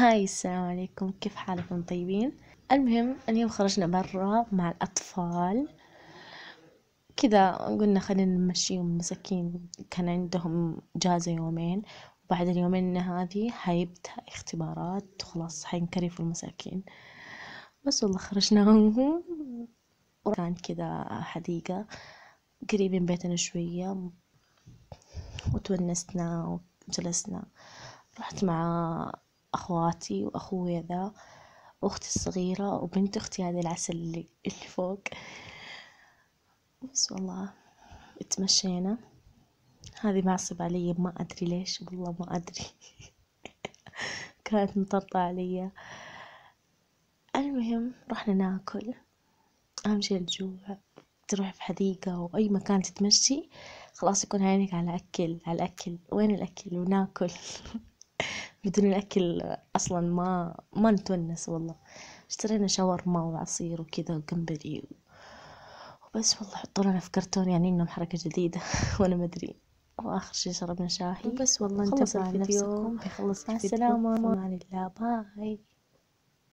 هاي السلام عليكم كيف حالكم طيبين المهم اليوم خرجنا برا مع الأطفال كذا قلنا خلينا نمشيهم مساكين كان عندهم اجازة يومين وبعد اليومين هذه حيبدأ اختبارات خلاص حينكرفوا المساكين بس والله خرجناهم وكان كذا حديقة قريب من بيتنا شوية وتونسنا وجلسنا رحت مع أخواتي وأخوي ذا وأختي الصغيرة وبنت أختي هذه العسل اللي, اللي فوق بس والله اتمشينا هذه معصبة علي ما أدري ليش والله ما أدري كانت مطرطة علي المهم رحنا ناكل أهم شي الجوع تروح في حديقة وأي مكان تتمشي خلاص يكون عينك على أكل على أكل وين الأكل وناكل بدون الأكل أصلا ما ما نتونس والله اشترينا شاورما وعصير وكذا وجمبري و... وبس والله حطوا لنا في كرتون يعني إنهم حركة جديدة وأنا ما أدري وآخر شي شربنا شاهي وبس والله انتبهوا على نفسكم بيخلص مع السلامة مع الله باي